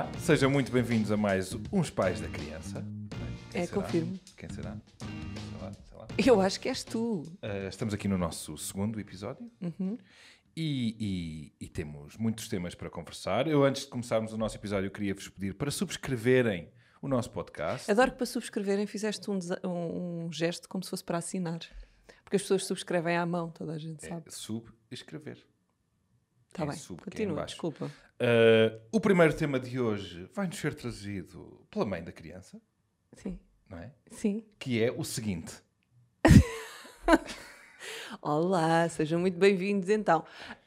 Olá, sejam muito bem-vindos a mais Uns Pais da Criança. Quem é, será? confirmo. Quem será? Sei lá, sei lá. Eu acho que és tu. Uh, estamos aqui no nosso segundo episódio uhum. e, e, e, temos muitos temas para conversar. Eu, antes de começarmos o nosso episódio, queria-vos pedir para subscreverem o nosso podcast. Adoro que para subscreverem fizeste um, um, um gesto como se fosse para assinar. Porque as pessoas subscrevem à mão, toda a gente é, sabe. É, subscrever. Está bem, sub, é continua, desculpa. Uh, o primeiro tema de hoje vai nos ser trazido pela mãe da criança. Sim. Não é? Sim. Que é o seguinte. Olá, sejam muito bem-vindos então.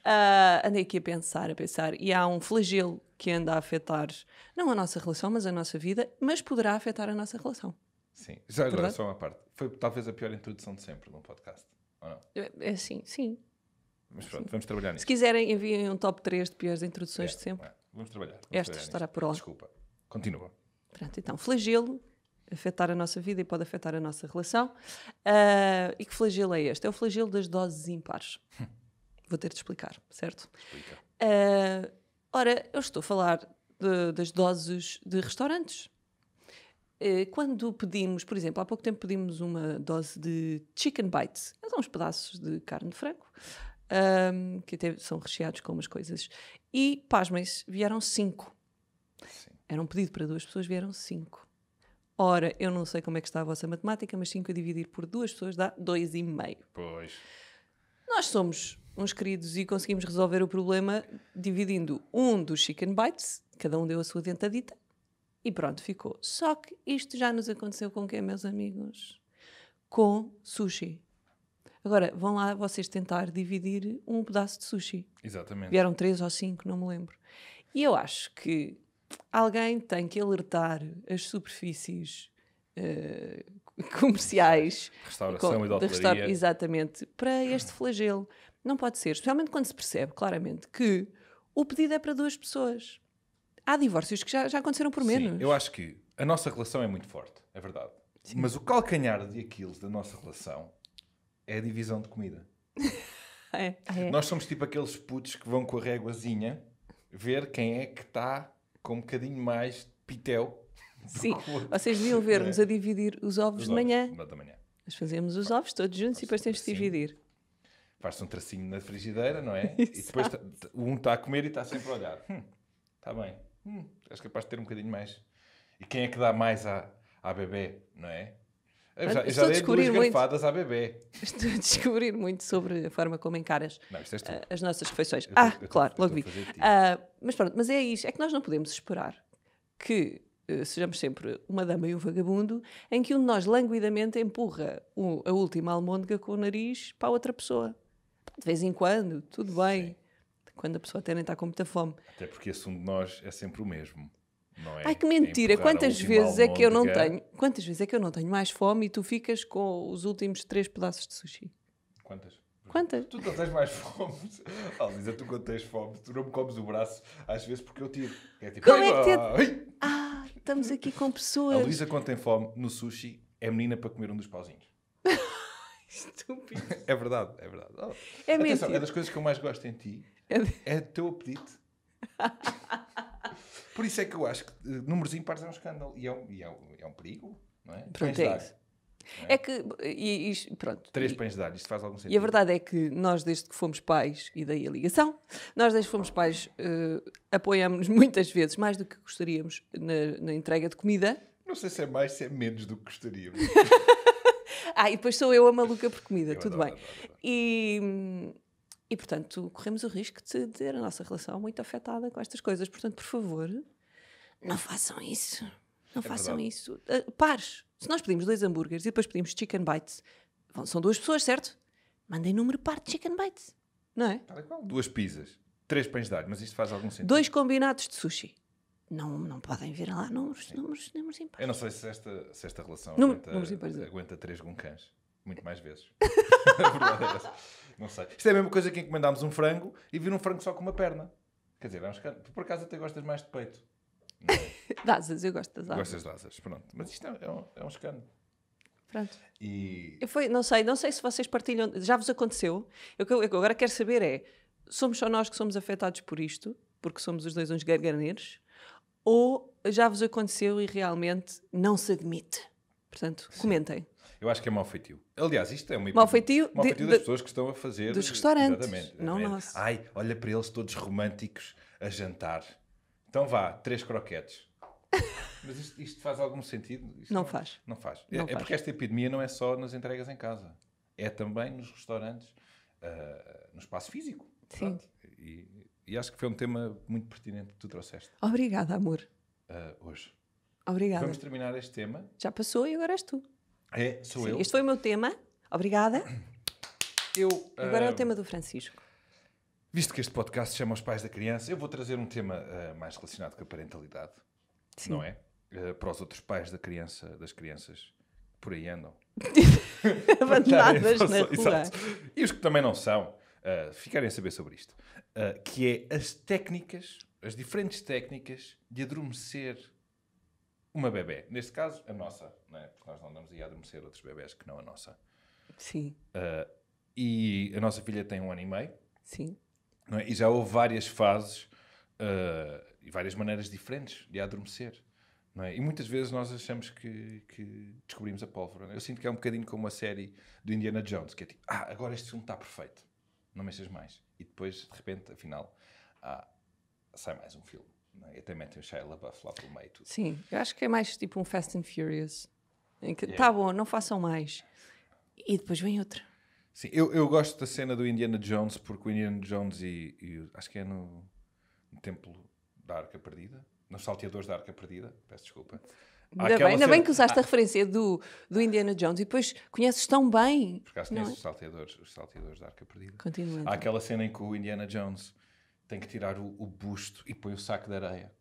Uh, andei aqui a pensar, a pensar, e há um flagelo que anda a afetar, não a nossa relação, mas a nossa vida, mas poderá afetar a nossa relação. Sim, já agora Verdade? só uma parte. Foi talvez a pior introdução de sempre num podcast, ou não? É, é sim, sim. Mas pronto, vamos trabalhar nisso. Se quiserem, enviem um top 3 de piores introduções é, de sempre. É. Vamos trabalhar. Vamos Esta trabalhar estará nisso. por lá. Desculpa. Continua. Pronto, então, flagelo afetar a nossa vida e pode afetar a nossa relação. Uh, e que flagelo é este? É o flagelo das doses impares. Vou ter de explicar, certo? Explica. Uh, ora, eu estou a falar de, das doses de restaurantes. Ah, quando pedimos, por exemplo, há pouco tempo pedimos uma dose de chicken bites, é são uns pedaços de carne de frango, um, que até são recheados com umas coisas. E, pasmem-se, vieram cinco. Sim. Era um pedido para duas pessoas, vieram cinco. Ora, eu não sei como é que está a vossa matemática, mas 5 a dividir por duas pessoas dá 2,5. Pois. Nós somos uns queridos e conseguimos resolver o problema dividindo um dos chicken bites, cada um deu a sua dentadita, e pronto, ficou. Só que isto já nos aconteceu com quem, meus amigos? Com sushi. Agora, vão lá vocês tentar dividir um pedaço de sushi. Exatamente. Vieram três ou cinco, não me lembro. E eu acho que alguém tem que alertar as superfícies uh, comerciais. Restauração com, e de exatamente, para este flagelo. Não pode ser, especialmente quando se percebe claramente que o pedido é para duas pessoas. Há divórcios que já, já aconteceram por menos. Sim, eu acho que a nossa relação é muito forte, é verdade. Sim. Mas o calcanhar de Aquiles da nossa relação é a divisão de comida. é, é. Nós somos tipo aqueles putos que vão com a réguazinha ver quem é que está com um bocadinho mais de pitel. Sim, vocês deviam ver-nos é. a dividir os ovos, os de, ovos manhã. de manhã. Nós fazemos os ovos todos juntos Faz e depois temos de dividir. Faz-se um tracinho na frigideira, não é? E depois tá, um está a comer e está sempre a olhar. Está hum, tá bem. Hum, és capaz de ter um bocadinho mais. E quem é que dá mais à, à bebê, não é? Eu já, estou dei duas garfadas à bebê. Estou a descobrir muito sobre a forma como encaras não, eh, as nossas refeições. Eu, ah, claro, logo vi. Uh, ah, mas pronto, mas é isso. É que nós não podemos esperar que uh, sejamos sempre uma dama e um vagabundo em que um de nós languidamente empurra o, a última almôndega com o nariz para outra pessoa. De vez em quando, tudo bem. Sim. Quando a pessoa até nem está com muita fome. Até porque esse um de nós é sempre o mesmo. É Ai que mentira, é quantas vezes é que eu não tenho, quantas vezes é que eu não tenho mais fome e tu ficas com os últimos três pedaços de sushi? Quantas? Quantas? Tu não tens mais fome. Ah, Lisa, tu quando tens fome, tu não me comes o braço às vezes porque eu tiro. É tipo, Como é que te... Ah, estamos aqui com pessoas. A Luísa quando tem fome no sushi é menina para comer um dos pauzinhos. Estúpido. É verdade, é verdade. Oh. É Atenção, é das coisas que eu mais gosto em ti. É, é teu apetite. Por isso é que eu acho que eh, números ímpares é um escândalo e é um, e é um, é um perigo, não é? Pronto, é isso. É? é? que, e, e, pronto. Três pães de ar, isto faz algum sentido. E a verdade é que nós, desde que fomos pais, e daí a ligação, nós, desde que fomos pais, uh, apoiamos-nos muitas vezes, mais do que gostaríamos, na, na, entrega de comida. Não sei se é mais, se é menos do que gostaríamos. ah, e depois sou eu a maluca por comida, eu tudo adoro, bem. Adoro, adoro. E. E, portanto, corremos o risco de ter a nossa relação muito afetada com estas coisas. Portanto, por favor, não façam isso. Não é façam verdade. isso. Uh, pares. Se nós pedimos dois hambúrgueres e depois pedimos chicken bites, são duas pessoas, certo? Mandem número par de chicken bites. Não é? Duas pizzas. Três pães de alho, mas isto faz algum sentido. Dois combinados de sushi. Não, não podem vir lá números, números, números impares. Eu não sei se esta, se esta relação Número, aguenta, aguenta três gunkans Muito mais vezes. a verdade é essa. Não sei. Isto é a mesma coisa que encomendámos um frango e vir um frango só com uma perna. Quer dizer, vamos Tu por acaso até gostas mais de peito. de asas, eu gosto das asas. Gostas de asas, pronto. Mas isto é, é um, é um escândalo. Pronto. E... Eu fui, não sei, não sei se vocês partilham, já vos aconteceu. O que eu, eu agora quero saber é, somos só nós que somos afetados por isto, porque somos os dois uns garganeiros, ou já vos aconteceu e realmente não se admite? Portanto, Sim. comentem. Eu acho que é mau feitio. Aliás, isto é uma mau feitio, mau feitio de, das de, pessoas que estão a fazer. Dos eh, restaurantes. Exatamente. Não Nosso. Ai, olha para eles todos românticos a jantar. Então vá, três croquetes. Mas isto, isto, faz algum sentido? Não, não, faz. Não faz. Não é, é faz. é, porque esta epidemia não é só nas entregas em casa. É também nos restaurantes, uh, no espaço físico. Sim. E, e, acho que foi um tema muito pertinente que tu trouxeste. Obrigada, amor. Uh, hoje. Obrigada. Vamos terminar este tema. Já passou e agora és tu. É, sou Sim, eu. Este foi o meu tema. Obrigada. Eu, Agora uh, é o ah, tema do Francisco. Visto que este podcast se chama Os Pais da Criança, eu vou trazer um tema uh, mais relacionado com a parentalidade, Sim. não é? Uh, para os outros pais da criança, das crianças que por aí andam. Abandonadas na rua. Exato. E os que também não são, ficarem a saber sobre isto. que é as técnicas, as diferentes técnicas de adormecer uma bebê, neste caso a nossa, é? porque nós não andamos aí a adormecer outros bebés que não a nossa. Sim. Uh, e a nossa filha tem um ano e meio. Sim. É? E já houve várias fases uh, e várias maneiras diferentes de adormecer. É? E muitas vezes nós achamos que, que descobrimos a pólvora. É? Eu sinto que é um bocadinho como a série do Indiana Jones, que é tipo, ah, agora este filme está perfeito, não mexas mais. E depois, de repente, afinal, ah, sai mais um filme. É? E até metem o Shia LaBeouf lá pelo meio tudo. Sim, eu acho que é mais tipo um Fast and Furious. Em que, tá yeah. Tá bom, não façam mais. E depois vem outro Sim, eu, eu gosto da cena do Indiana Jones, porque o Indiana Jones e, e acho que é no, no Templo da Arca Perdida, nos Salteadores da Arca Perdida, peço desculpa. Ainda, bem, cena... bem que usaste ah. a referência do, do Indiana Jones e depois conheces tão bem. acho que conheces é? os, salteadores, os salteadores da Arca Perdida. Continuando. Há então. aquela cena em que o Indiana Jones tem que tirar o, o busto e põe o saco de areia.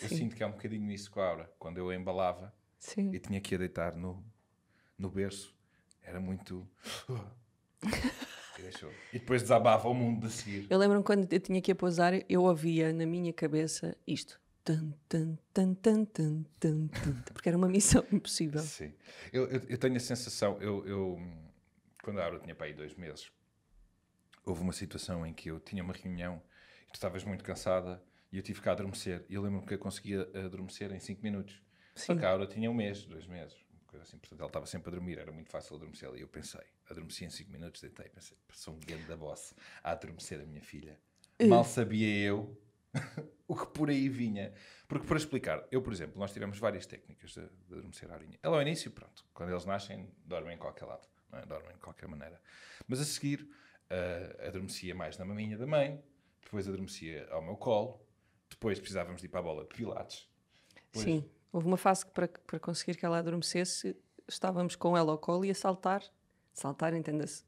eu sinto que é um bocadinho isso com a Aura. Quando eu a embalava Sim. e tinha que a deitar no, no berço, era muito. E, e depois desabava o mundo de seguir. Eu lembro-me quando eu tinha que a pousar, eu ouvia na minha cabeça isto. Tan, tan, tan, tan, tan, tan, porque era uma missão impossível. Sim. Eu, eu, eu tenho a sensação, eu, eu quando a Aura tinha para aí dois meses, houve uma situação em que eu tinha uma reunião porque estavas muito cansada e eu tive que adormecer. E eu lembro-me que eu conseguia adormecer em 5 minutos. Sim. a Aura tinha um mês, dois meses, uma coisa assim. Portanto, ela estava sempre a dormir, era muito fácil adormecer. E eu pensei, adormeci em 5 minutos, deitei, pensei, sou um grande da bossa a adormecer a minha filha. Uh. Mal sabia eu o que por aí vinha. Porque, para explicar, eu, por exemplo, nós tivemos várias técnicas de, de adormecer a Arinha. Ela, ao início, pronto, quando eles nascem, dormem em qualquer lado, não é? dormem de qualquer maneira. Mas a seguir, uh, adormecia mais na maminha da mãe, depois adormecia ao meu colo, depois precisávamos de ir para a bola de pilates. Depois... Sim, houve uma fase que para, para conseguir que ela adormecesse, estávamos com ela ao colo e a saltar, saltar, entenda-se,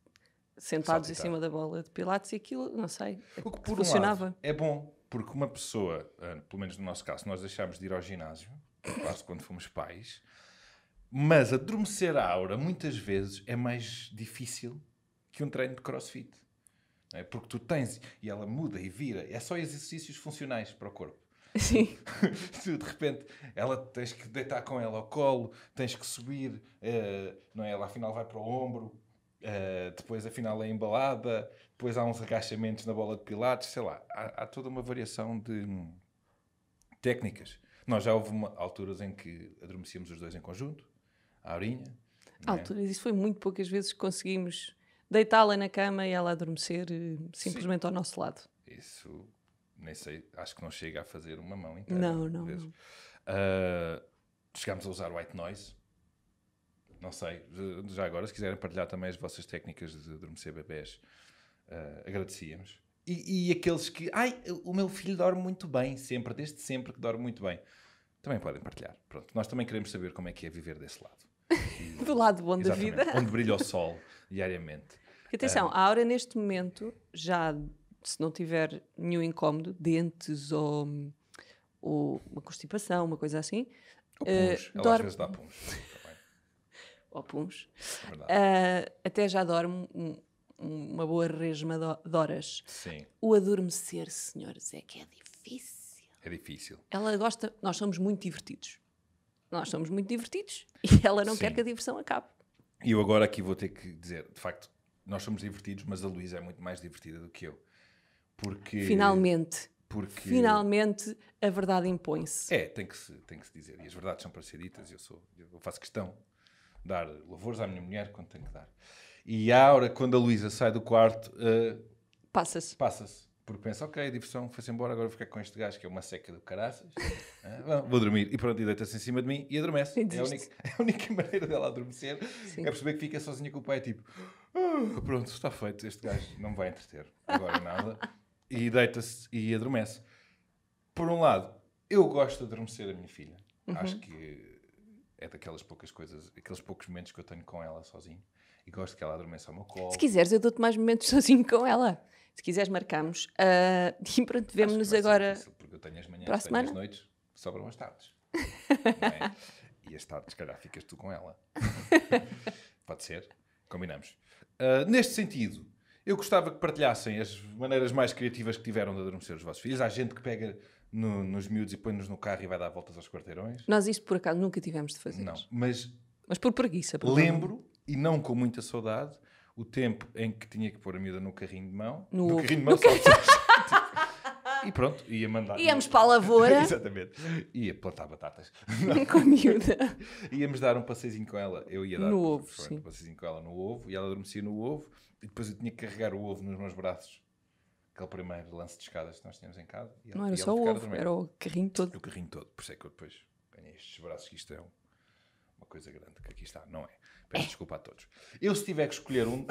sentados em cima da bola de pilates e aquilo, não sei, o que por funcionava. Um lado, é bom, porque uma pessoa, ah, pelo menos no nosso caso, nós deixámos de ir ao ginásio, quase quando fomos pais, mas adormecer a aura muitas vezes é mais difícil que um treino de crossfit é? porque tu tens e ela muda e vira. É só exercícios funcionais para o corpo. Sim. de repente, ela tens que deitar com ela ao colo, tens que subir, uh, não é? Ela afinal vai para o ombro, uh, depois afinal é embalada, depois há uns agachamentos na bola de pilates, sei lá. Há, há toda uma variação de hum, técnicas. Nós já houve uma, alturas em que adormecíamos os dois em conjunto, a aurinha. É? Alturas, é? isso foi muito poucas vezes que conseguimos deitá-la na cama e ela adormecer eh, simplesmente Sim. ao nosso lado. Isso, nem sei, acho que não chega a fazer uma mão inteira. Não, não. não. Uh, chegámos a usar white noise. Não sei, já agora, se quiserem partilhar também as vossas técnicas de adormecer bebés, uh, agradecíamos. E, e aqueles que, ai, o meu filho dorme muito bem, sempre, desde sempre que dorme muito bem, também podem partilhar. Pronto, nós também queremos saber como é que é viver desse lado do lado bom da vida. Onde brilha o sol diariamente. É. atenção, a Aura neste momento, já se não tiver nenhum incómodo, dentes ou, ou uma constipação, uma coisa assim. Ou eh, puns. Uh, Ela dorme... às vezes dá puns. ou puns. É uh, até já dorme um, uma boa resma de horas. Sim. O adormecer, senhores, é que é difícil. É difícil. Ela gosta, nós somos muito divertidos. Nós somos muito divertidos e ela não Sim. quer que a diversão acabe. E eu agora aqui vou ter que dizer, de facto, nós somos divertidos, mas a Luísa é muito mais divertida do que eu. Porque. Finalmente. Porque... Finalmente a verdade impõe-se. É, tem que, se, tem que se dizer. E as verdades são para ser ditas. Eu, sou, eu faço questão de dar louvores à minha mulher quando tenho que dar. E a hora, quando a Luísa sai do quarto. Uh, Passa-se. Passa-se. Porque pensa, ok, diversão, foi-se embora, agora vou ficar com este gajo que é uma seca do caraças. ah, vou dormir. E pronto, e deita-se em cima de mim e adormece. É a, única, é a, única, maneira dela adormecer. Sim. É perceber que fica sozinha com o pai, tipo, ah, pronto, está feito, este gajo não me vai entreter agora nada. E deita-se e adormece. Por um lado, eu gosto de adormecer a minha filha. Uhum. Acho que é daquelas poucas coisas, aqueles poucos momentos que eu tenho com ela sozinho e gosto que ela adormeça ao meu colo. Se quiseres, eu dou-te mais momentos sozinho com ela. Se quiseres, marcamos. Uh, e pronto, vemo-nos agora. Difícil, porque eu tenho as manhãs, para as noites, sobram as tardes. é? E as tardes, se calhar, ficas tu com ela. Pode ser? Combinamos. Uh, neste sentido, eu gostava que partilhassem as maneiras mais criativas que tiveram de adormecer os vossos filhos. Há gente que pega no, nos miúdos e põe-nos no carro e vai dar voltas aos quarteirões. Nós isto, por acaso, nunca tivemos de fazer. Não, mas... Mas por preguiça. Por lembro e não com muita saudade, o tempo em que tinha que pôr a miúda no carrinho de mão. No, no carrinho de mão, no só, E pronto, ia mandar. Íamos para a lavoura. Exatamente. Ia plantar batatas. com a miúda. Íamos dar um passeizinho com ela. Eu ia dar no ovo, sim. um passeizinho com ela no ovo e ela adormecia no ovo e depois eu tinha que carregar o ovo nos meus braços. Aquele primeiro lance de escadas que nós tínhamos em casa. Ela, Não era só o ovo, era o carrinho todo. O carrinho todo. Por isso é que eu depois ganhei estes braços que isto é um coisa grande que aqui está, não é? Peço é. desculpa a todos. Eu, se tiver que escolher um,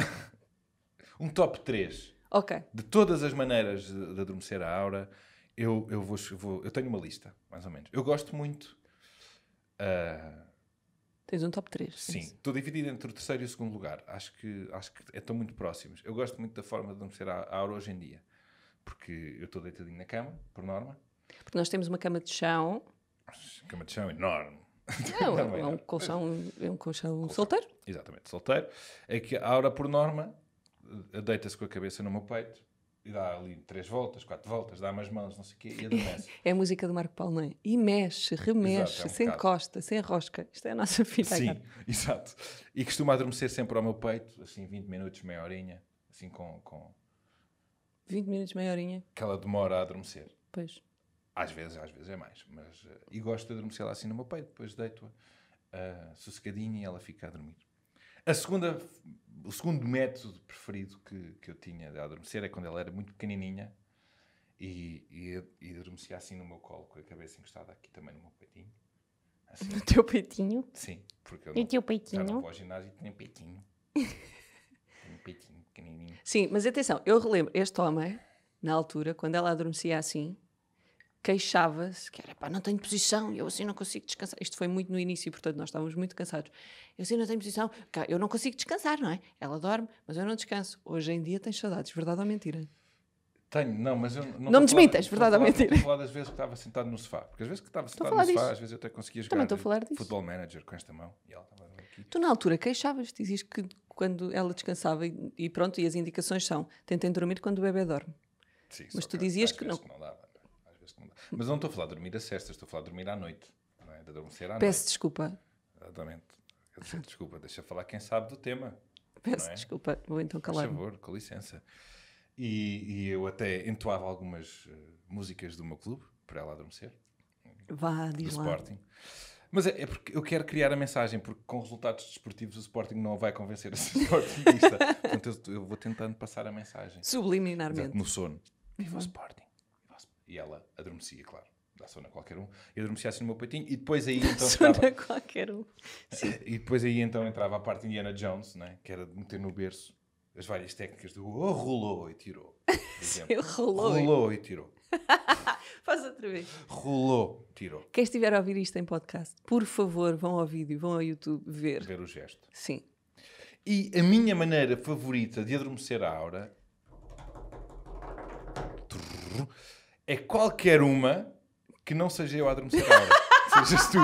um top 3 okay. de todas as maneiras de, de adormecer a aura, eu, eu, vou, vou, eu tenho uma lista, mais ou menos. Eu gosto muito. Uh, Tens um top 3. É Sim, estou dividido entre o terceiro e o segundo lugar. Acho que, acho que estão muito próximos. Eu gosto muito da forma de adormecer a, a aura hoje em dia, porque eu estou deitadinho na cama, por norma. Porque nós temos uma cama de chão. Cama de chão enorme. Não, é, um colchão, é um colchão, colchão. solteiro. Exatamente, solteiro. É que a Aura, por norma, eh, deita-se com a cabeça no meu peito e dá ali três voltas, quatro voltas, dá umas mãos, não sei o quê, e adormece. É a música do Marco Paulo, não é? E mexe, remexe, exato, é um sem bocado. costa, sem rosca. Isto é a nossa filha. Sim, agora. exato. E costuma adormecer sempre ao meu peito, assim, 20 minutos, meia horinha, assim com... com... 20 minutos, meia horinha. Que ela demora a adormecer. Pois. Às vezes, às vezes é mais. Mas, uh, e gosto de adormecer assim no meu peito, depois deito-a uh, eh, sossegadinha e ela fica a dormir. A segunda, o segundo método preferido que, que eu tinha de adormecer é quando ela era muito pequenininha e, e, e adormecia assim no meu colo, com a cabeça encostada aqui também no meu peitinho. Assim. No teu peitinho? Sim, porque eu no não, teu peitinho? já não vou ao ginásio e tenho peitinho. tenho peitinho pequenininho. Sim, mas atenção, eu relembro, este homem, na altura, quando ela adormecia assim, queixava-se, que era pá, não tenho posição, eu assim não consigo descansar. Isto foi muito no início, portanto nós estávamos muito cansados. Eu assim não tenho posição, eu não consigo descansar, não é? Ela dorme, mas eu não descanso. Hoje em dia tens saudades, verdade ou mentira? Tenho, não, mas eu não. Não me desmintas, verdade ou mentira? Estou a falar das vezes que estava sentado no sofá, porque às vezes que estava sentado no disso. sofá, às vezes eu até conseguia jogar Também estou a falar disso. futebol manager com esta mão e ela estava aqui. Tu na altura queixavas, dizias que quando ela descansava e, e pronto, e as indicações são tentem dormir quando o bebê dorme. Sim, mas tu que, dizias que não. Que não dava. Mas não estou a falar de dormir a cestas, estou a falar de dormir à noite. Não é? De adormecer à Peço noite. Peço desculpa. Exatamente. peço desculpa, deixa falar quem sabe do tema. Peço é? desculpa, vou então calar. Por favor, com licença. E, e eu até entoava algumas uh, músicas do meu clube para ela adormecer. Vá, diz do lá. Sporting. Mas é, é, porque eu quero criar a mensagem, porque com resultados desportivos o Sporting não vai convencer a ser sportingista. Portanto, eu, eu, vou tentando passar a mensagem. Subliminarmente. Exato, no sono. Viva o uhum. Sporting. E ela adormecia, claro. Dá sono a qualquer um. eu adormecia assim no meu peitinho. E depois aí então. sono a qualquer um. Sim. E depois aí então entrava a parte Indiana Jones, né? que era de meter no berço as várias técnicas do oh, rolou e tirou. Sim, rolou. Rolou e tirou. Faz outra vez. Rolou, tirou. Quem estiver a ouvir isto em podcast, por favor, vão ao vídeo, vão ao YouTube ver. Ver o gesto. Sim. E a minha maneira favorita de adormecer a aura é qualquer uma que não seja eu a adormecer agora. Sejas tu.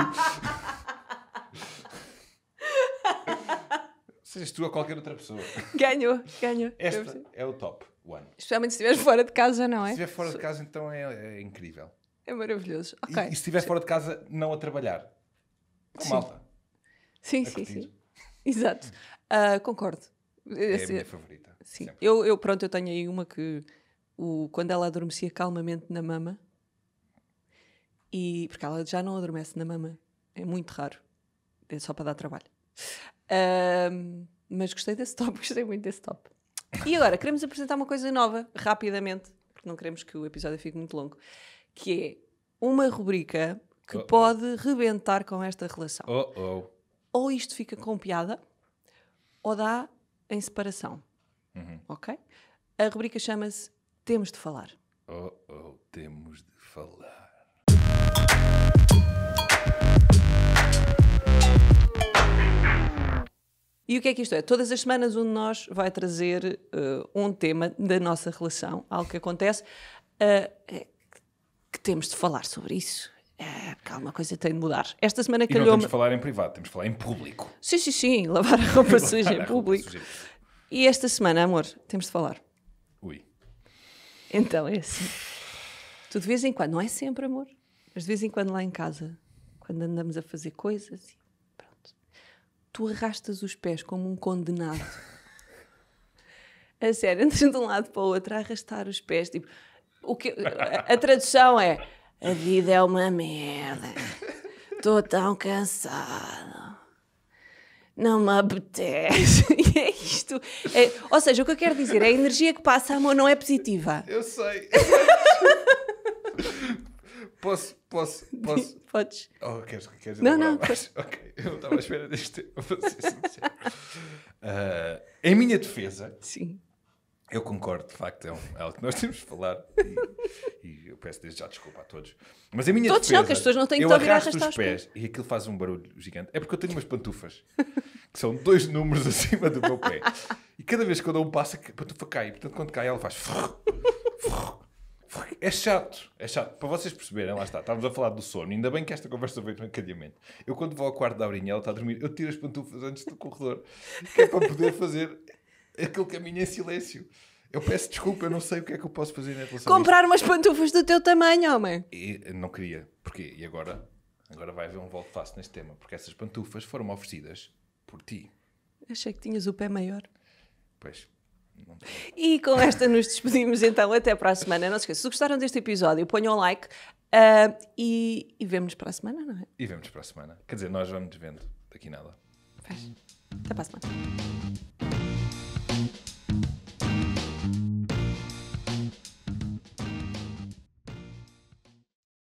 Sejas tu ou qualquer outra pessoa. Ganhou, ganhou. Este é o top one. Especialmente se estiver fora de casa, não é? Se estiver fora de casa, então é, é incrível. É maravilhoso. Okay. E, e se estiver fora de casa, não a trabalhar. Com oh, sim. malta. Sim, sim, sim. Exato. Uh, concordo. É a minha favorita. Sim. Eu, eu, pronto, eu tenho aí uma que o, quando ela adormecia calmamente na mama, e, porque ela já não adormece na mama, é muito raro, é só para dar trabalho. Um, mas gostei desse top, gostei muito desse top. E agora, queremos apresentar uma coisa nova, rapidamente, porque não queremos que o episódio fique muito longo, que é uma rubrica que oh, pode oh. rebentar com esta relação. Oh, ou isto fica com piada, ou dá em separação. Uhum. Ok? A rubrica chama-se temos de falar. Oh, oh, temos de falar. E o que é que isto é? Todas as semanas um de nós vai trazer uh, um tema da nossa relação, algo que acontece, uh, que temos de falar sobre isso. Eh, porque alguma coisa tem de mudar. Esta semana calhou. não temos de falar em privado, temos de falar em público. Sim, sim, sim, lavar a roupa suja em público. E esta semana, amor, temos de falar. Ui. Então é assim. Tu de vez em quando, não é sempre amor, mas de vez em quando lá em casa, quando andamos a fazer coisas, pronto, tu arrastas os pés como um condenado. a sério, andas de um lado para o outro a arrastar os pés. Tipo, o que, a, a tradução é: a vida é uma merda, estou tão cansada não me apetece. E é isto. É, ou seja, o que eu quero dizer é a energia que passa a mão não é positiva. Eu sei. posso, posso, posso. Podes. Oh, queres, queres não, não. Ok, eu estava à espera deste tempo. uh, ah, em minha defesa. Sim. Eu concordo, de facto, é, um, é algo que nós temos de falar e, e, eu peço desde já desculpa a todos. Mas a minha todos defesa, não, que as pessoas não têm que eu arrasto, arrasto os pés, pés, e aquilo faz um barulho gigante. É porque eu tenho umas pantufas que são dois números acima do meu pé. E cada vez que eu dou um passo, a é pantufa cai. E, portanto, quando cai, ela faz. É chato, é chato. Para vocês perceberem, lá está, estávamos a falar do sono. Ainda bem que esta conversa veio tranquilamente. Eu, quando vou ao quarto da Aurinha, ela está a dormir, eu tiro as pantufas antes do corredor, que é para poder fazer aquele caminho é em silêncio. Eu peço desculpa, eu não sei o que é que eu posso fazer relação. Comprar umas pantufas do teu tamanho, homem. E, eh, não queria. Porquê? E agora? Agora vai haver um volto fácil neste tema, porque essas pantufas foram oferecidas por ti. Achei que tinhas o pé maior. Pois. E com esta nos despedimos então até para a semana. Não se esqueçam, se gostaram deste episódio, ponham um like uh, e, e vemos-nos para a semana, não é? E vemos para a semana. Quer dizer, nós vamos vendo daqui nada. Faz. Até para a semana.